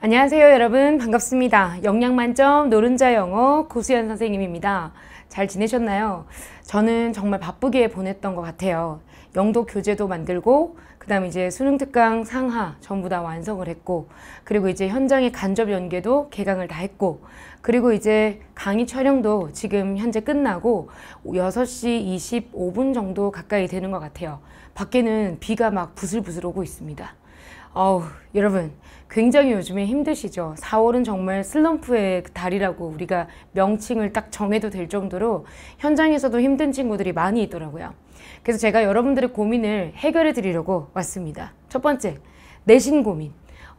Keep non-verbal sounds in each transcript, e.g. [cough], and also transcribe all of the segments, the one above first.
안녕하세요 여러분 반갑습니다 영양만점 노른자 영어 고수연 선생님입니다 잘 지내셨나요? 저는 정말 바쁘게 보냈던 것 같아요 영도 교재도 만들고 그 다음 이제 수능 특강 상하 전부 다 완성을 했고 그리고 이제 현장의 간접 연계도 개강을 다 했고 그리고 이제 강의 촬영도 지금 현재 끝나고 6시 25분 정도 가까이 되는 것 같아요 밖에는 비가 막 부슬부슬 오고 있습니다 어우 여러분 굉장히 요즘에 힘드시죠? 4월은 정말 슬럼프의 달이라고 우리가 명칭을 딱 정해도 될 정도로 현장에서도 힘든 친구들이 많이 있더라고요. 그래서 제가 여러분들의 고민을 해결해 드리려고 왔습니다. 첫 번째, 내신 고민.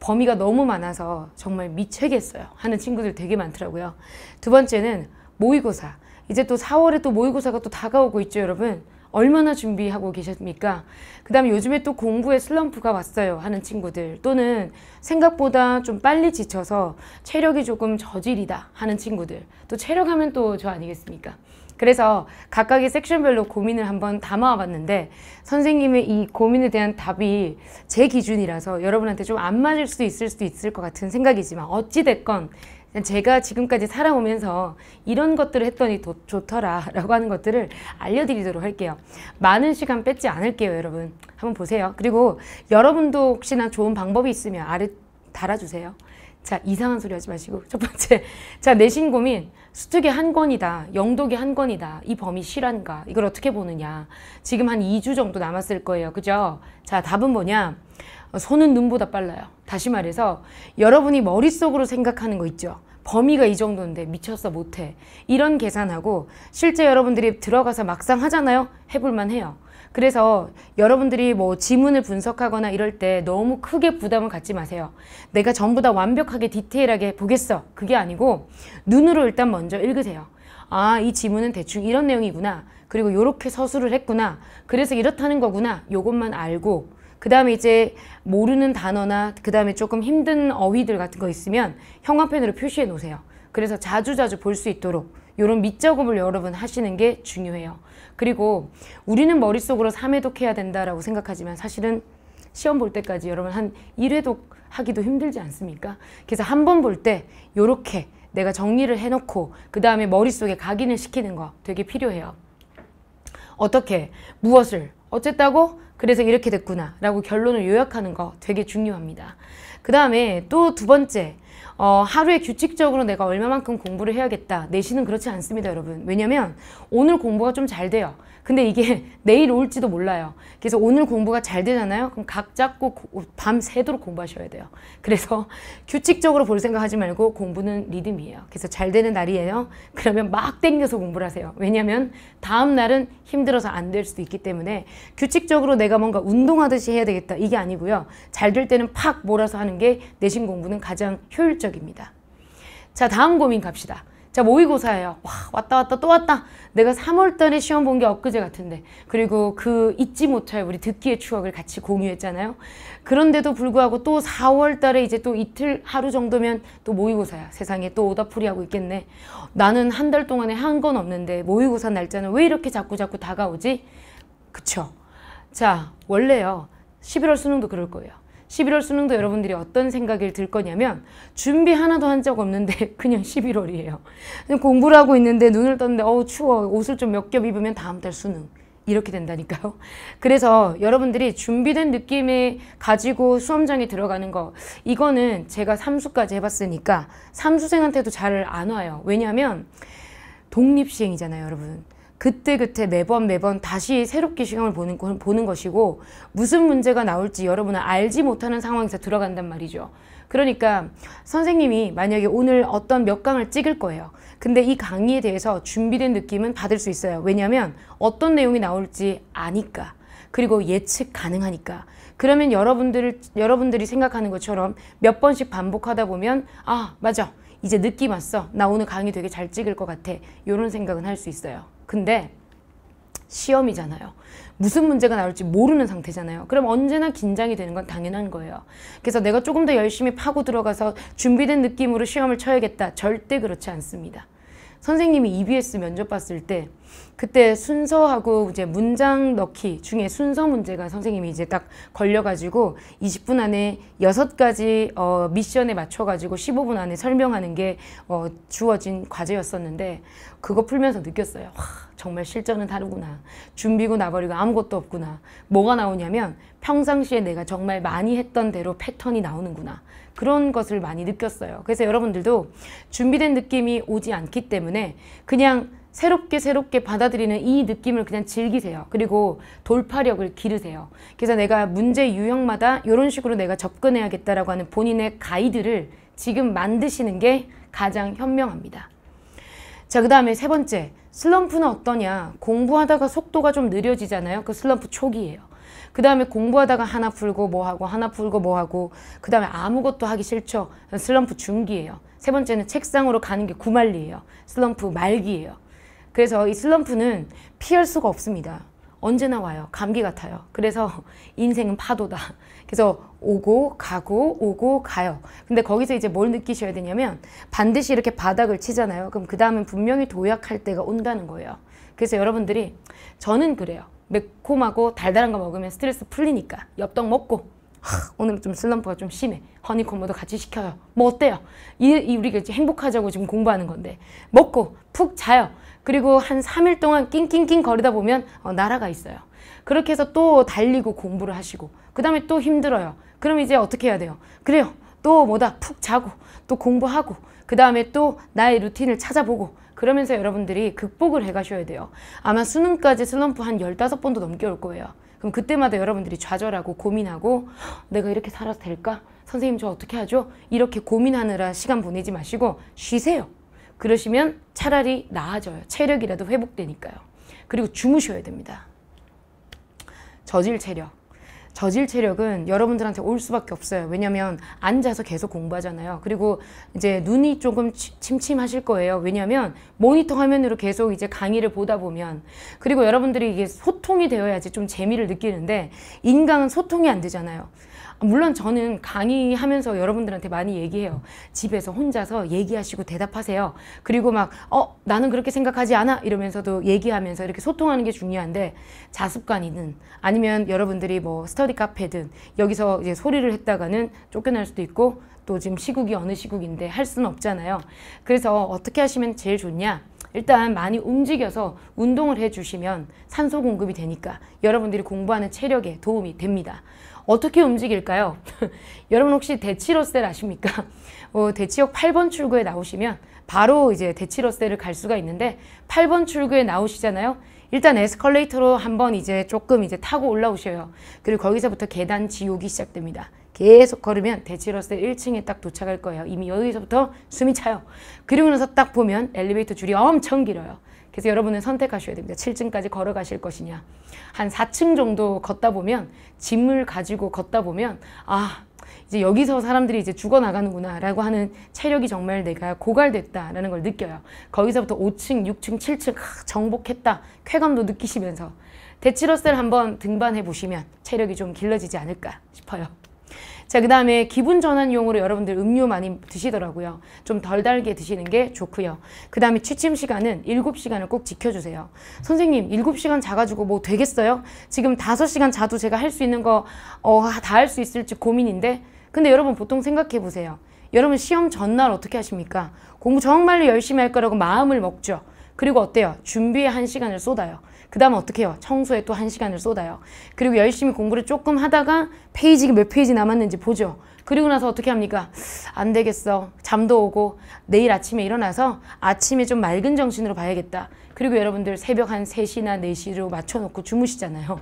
범위가 너무 많아서 정말 미치겠어요 하는 친구들 되게 많더라고요. 두 번째는 모의고사. 이제 또 4월에 또 모의고사가 또 다가오고 있죠, 여러분. 얼마나 준비하고 계십니까? 그 다음에 요즘에 또 공부에 슬럼프가 왔어요 하는 친구들 또는 생각보다 좀 빨리 지쳐서 체력이 조금 저질이다 하는 친구들 또 체력하면 또 저 아니겠습니까? 그래서 각각의 섹션별로 고민을 한번 담아 봤는데 선생님의 이 고민에 대한 답이 제 기준이라서 여러분한테 좀 안 맞을 수 있을 수도 있을 것 같은 생각이지만 어찌됐건 제가 지금까지 살아오면서 이런 것들을 했더니 더 좋더라 [laughs] 라고 하는 것들을 알려드리도록 할게요. 많은 시간 뺏지 않을게요 여러분. 한번 보세요. 그리고 여러분도 혹시나 좋은 방법이 있으면 아래 달아주세요. 자 이상한 소리 하지 마시고 첫 번째 자 내신 고민 스특의 한 건이다. 영독의 한 건이다. 이 범위 실한가? 이걸 어떻게 보느냐? 지금 한 2주 정도 남았을 거예요. 그죠? 자, 답은 뭐냐? 어, 손은 눈보다 빨라요. 다시 말해서 여러분이 머릿속으로 생각하는 거 있죠. 범위가 이 정도인데 미쳤어 못해 이런 계산하고 실제 여러분들이 들어가서 막상 하잖아요 해볼만 해요 그래서 여러분들이 뭐 지문을 분석하거나 이럴 때 너무 크게 부담을 갖지 마세요 내가 전부 다 완벽하게 디테일하게 보겠어 그게 아니고 눈으로 일단 먼저 읽으세요 아 이 지문은 대충 이런 내용이구나 그리고 이렇게 서술을 했구나 그래서 이렇다는 거구나 요것만 알고 그 다음에 이제 모르는 단어나 그 다음에 조금 힘든 어휘들 같은 거 있으면 형광펜으로 표시해 놓으세요. 그래서 자주자주 볼 수 있도록 이런 밑작업을 여러분 하시는 게 중요해요. 그리고 우리는 머릿속으로 3회독 해야 된다라고 생각하지만 사실은 시험 볼 때까지 여러분 한 1회독 하기도 힘들지 않습니까? 그래서 한 번 볼 때 이렇게 내가 정리를 해놓고 그 다음에 머릿속에 각인을 시키는 거 되게 필요해요. 어떻게? 무엇을? 어쨌다고? 그래서 이렇게 됐구나 라고 결론을 요약하는 거 되게 중요합니다. 그 다음에 또 두 번째 어, 하루에 규칙적으로 내가 얼마만큼 공부를 해야겠다. 내신은 그렇지 않습니다, 여러분. 왜냐면 오늘 공부가 좀 잘 돼요. 근데 이게 [laughs] 내일 올지도 몰라요. 그래서 오늘 공부가 잘 되잖아요. 그럼 각 잡고 밤새도록 공부하셔야 돼요. 그래서 [laughs] 규칙적으로 볼 생각하지 말고 공부는 리듬이에요. 그래서 잘 되는 날이에요. 그러면 막 땡겨서 공부를 하세요. 왜냐면 다음 날은 힘들어서 안 될 수도 있기 때문에 규칙적으로 내가 내가 뭔가 운동하듯이 해야 되겠다 이게 아니고요. 잘 될 때는 팍 몰아서 하는 게 내신 공부는 가장 효율적입니다. 자 다음 고민 갑시다. 자 모의고사예요. 와 왔다 왔다 또 왔다. 내가 3월달에 시험 본 게 엊그제 같은데 그리고 그 잊지 못할 우리 듣기의 추억을 같이 공유했잖아요. 그런데도 불구하고 또 4월달에 이제 또 이틀 하루 정도면 또 모의고사야. 세상에 또 오다풀이 하고 있겠네. 나는 한 달 동안에 한 건 없는데 모의고사 날짜는 왜 이렇게 자꾸 자꾸 다가오지? 그쵸? 자, 원래요. 11월 수능도 그럴 거예요. 11월 수능도 여러분들이 어떤 생각이 들 거냐면 준비 하나도 한 적 없는데 [laughs] 그냥 11월이에요. 그냥 공부를 하고 있는데 눈을 떴는데 어우 추워 옷을 좀 몇 겹 입으면 다음 달 수능. 이렇게 된다니까요. [laughs] 그래서 여러분들이 준비된 느낌을 가지고 수험장에 들어가는 거 이거는 제가 삼수까지 해봤으니까 삼수생한테도 잘 안 와요. 왜냐하면 독립시행이잖아요 여러분. 그때그때 매번 매번 다시 새롭게 시간을 보는, 보는 것이고 무슨 문제가 나올지 여러분은 알지 못하는 상황에서 들어간단 말이죠. 그러니까 선생님이 만약에 오늘 어떤 몇 강을 찍을 거예요. 근데 이 강의에 대해서 준비된 느낌은 받을 수 있어요. 왜냐하면 어떤 내용이 나올지 아니까. 그리고 예측 가능하니까. 그러면 여러분들, 여러분들이 생각하는 것처럼 몇 번씩 반복하다 보면 아, 맞아. 이제 느낌 왔어. 나 오늘 강의 되게 잘 찍을 것 같아. 이런 생각은 할 수 있어요. 근데 시험이잖아요. 무슨 문제가 나올지 모르는 상태잖아요. 그럼 언제나 긴장이 되는 건 당연한 거예요. 그래서 내가 조금 더 열심히 파고 들어가서 준비된 느낌으로 시험을 쳐야겠다. 절대 그렇지 않습니다. 선생님이 EBS 면접 봤을 때 그때 순서하고 이제 문장 넣기 중에 순서 문제가 선생님이 이제 딱 걸려가지고 20분 안에 6가지 어, 미션에 맞춰가지고 15분 안에 설명하는 게 어, 주어진 과제였었는데 그거 풀면서 느꼈어요. 와, 정말 실전은 다르구나. 준비고 나버리고 아무것도 없구나. 뭐가 나오냐면 평상시에 내가 정말 많이 했던 대로 패턴이 나오는구나. 그런 것을 많이 느꼈어요. 그래서 여러분들도 준비된 느낌이 오지 않기 때문에 그냥 새롭게 새롭게 받아들이는 이 느낌을 그냥 즐기세요. 그리고 돌파력을 기르세요. 그래서 내가 문제 유형마다 이런 식으로 내가 접근해야겠다라고 하는 본인의 가이드를 지금 만드시는 게 가장 현명합니다. 자, 그 다음에 세 번째, 슬럼프는 어떠냐? 공부하다가 속도가 좀 느려지잖아요. 그 슬럼프 초기예요. 그 다음에 공부하다가 하나 풀고 뭐하고 하나 풀고 뭐하고 그 다음에 아무것도 하기 싫죠. 슬럼프 중기예요. 세 번째는 책상으로 가는 게 구말리예요. 슬럼프 말기예요. 그래서 이 슬럼프는 피할 수가 없습니다. 언제나 와요. 감기 같아요. 그래서 [laughs] 인생은 파도다. 그래서 오고 가고 오고 가요. 근데 거기서 이제 뭘 느끼셔야 되냐면 반드시 이렇게 바닥을 치잖아요. 그럼 그 다음엔 분명히 도약할 때가 온다는 거예요. 그래서 여러분들이 저는 그래요. 매콤하고 달달한 거 먹으면 스트레스 풀리니까 엽떡 먹고 하, 오늘 좀 슬럼프가 좀 심해. 허니콤보도 같이 시켜요. 뭐 어때요? 이, 이 우리가 이제 행복하자고 지금 공부하는 건데 먹고 푹 자요. 그리고 한 3일 동안 낑낑낑 거리다 보면 어, 날아가 있어요. 그렇게 해서 또 달리고 공부를 하시고 그 다음에 또 힘들어요. 그럼 이제 어떻게 해야 돼요? 그래요. 또 뭐다 푹 자고 또 공부하고 그 다음에 또 나의 루틴을 찾아보고 그러면서 여러분들이 극복을 해 가셔야 돼요. 아마 수능까지 슬럼프 한1 5 번도 넘게 올 거예요. 그럼 그때마다 여러분들이 좌절하고 고민하고 내가 이렇게 살아도 될까? 선생님 저 어떻게 하죠? 이렇게 고민하느라 시간 보내지 마시고 쉬세요. 그러시면 차라리 나아져요. 체력이라도 회복되니까요. 그리고 주무셔야 됩니다. 저질 체력. 저질 체력은 여러분들한테 올 수밖에 없어요. 왜냐면 앉아서 계속 공부하잖아요. 그리고 이제 눈이 조금 침침하실 거예요. 왜냐면 모니터 화면으로 계속 이제 강의를 보다 보면 그리고 여러분들이 이게 소통이 되어야지 좀 재미를 느끼는데 인간은 소통이 안 되잖아요. 물론 저는 강의하면서 여러분들한테 많이 얘기해요. 집에서 혼자서 얘기하시고 대답하세요. 그리고 막, 어, 나는 그렇게 생각하지 않아. 이러면서도 얘기하면서 이렇게 소통하는 게 중요한데, 자습관이든 아니면 여러분들이 뭐 스터디 카페든 여기서 이제 소리를 했다가는 쫓겨날 수도 있고, 또 지금 시국이 어느 시국인데 할 수는 없잖아요. 그래서 어떻게 하시면 제일 좋냐? 일단 많이 움직여서 운동을 해주시면 산소 공급이 되니까 여러분들이 공부하는 체력에 도움이 됩니다. 어떻게 움직일까요? [laughs] 여러분 혹시 대치러셀 아십니까? 어, 대치역 8번 출구에 나오시면 바로 이제 대치러셀을 갈 수가 있는데 8번 출구에 나오시잖아요. 일단 에스컬레이터로 한번 이제 조금 이제 타고 올라오셔요. 그리고 거기서부터 계단 지옥이 시작됩니다. 계속 걸으면 대치로스 1층에 딱 도착할 거예요. 이미 여기서부터 숨이 차요. 그리고 나서 딱 보면 엘리베이터 줄이 엄청 길어요. 그래서 여러분은 선택하셔야 됩니다. 7층까지 걸어가실 것이냐. 한 4층 정도 걷다 보면 짐을 가지고 걷다 보면 아 이제 여기서 사람들이 이제 죽어나가는구나 라고 하는 체력이 정말 내가 고갈됐다라는 걸 느껴요. 거기서부터 5층, 6층, 7층 아, 정복했다. 쾌감도 느끼시면서 대치러셀 한번 등반해 보시면 체력이 좀 길러지지 않을까 싶어요. 자, 그 다음에 기분 전환용으로 여러분들 음료 많이 드시더라고요. 좀 덜 달게 드시는 게 좋고요. 그 다음에 취침 시간은 7시간을 꼭 지켜주세요. 선생님, 7시간 자가지고 뭐 되겠어요? 지금 5시간 자도 제가 할 수 있는 거, 어, 다할 수 있을지 고민인데. 근데 여러분 보통 생각해 보세요. 여러분 시험 전날 어떻게 하십니까? 공부 정말로 열심히 할 거라고 마음을 먹죠. 그리고 어때요? 준비에 한 시간을 쏟아요. 그 다음에 어떻게 해요? 청소에 또 한시간을 쏟아요. 그리고 열심히 공부를 조금 하다가 페이지가 몇 페이지 남았는지 보죠. 그리고 나서 어떻게 합니까? 안 되겠어. 잠도 오고 내일 아침에 일어나서 아침에 좀 맑은 정신으로 봐야겠다. 그리고 여러분들 새벽 한 세시나네시로 맞춰놓고 주무시잖아요.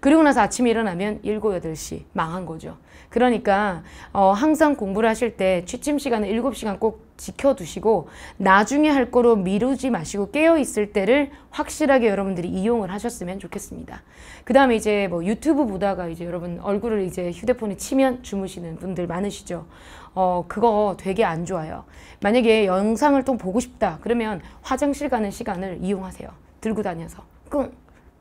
그리고 나서 아침에 일어나면 7, 8시 망한 거죠. 그러니까 어, 항상 공부를 하실 때 취침 시간은 7시간 꼭 지켜두시고 나중에 할 거로 미루지 마시고 깨어있을 때를 확실하게 여러분들이 이용을 하셨으면 좋겠습니다. 그 다음에 이제 뭐 유튜브 보다가 이제 여러분 얼굴을 이제 휴대폰에 치면 주무시는 분들 많으시죠. 어, 그거 되게 안 좋아요. 만약에 영상을 또 보고 싶다 그러면 화장실 가는 시간을 이용하세요. 들고 다녀서 끙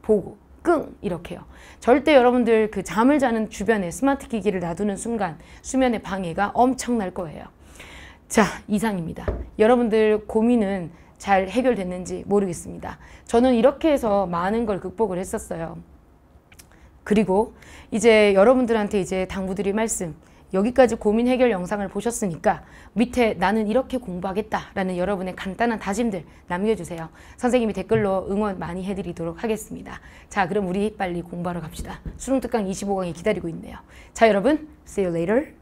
보고 끙 이렇게요. 절대 여러분들 그 잠을 자는 주변에 스마트 기기를 놔두는 순간 수면의 방해가 엄청날 거예요. 자 이상입니다. 여러분들 고민은 잘 해결됐는지 모르겠습니다. 저는 이렇게 해서 많은 걸 극복을 했었어요. 그리고 이제 여러분들한테 이제 당부드릴 말씀 여기까지 고민 해결 영상을 보셨으니까 밑에 나는 이렇게 공부하겠다라는 여러분의 간단한 다짐들 남겨주세요. 선생님이 댓글로 응원 많이 해드리도록 하겠습니다. 자 그럼 우리 빨리 공부하러 갑시다. 수능특강 25강이 기다리고 있네요. 자 여러분 see you later.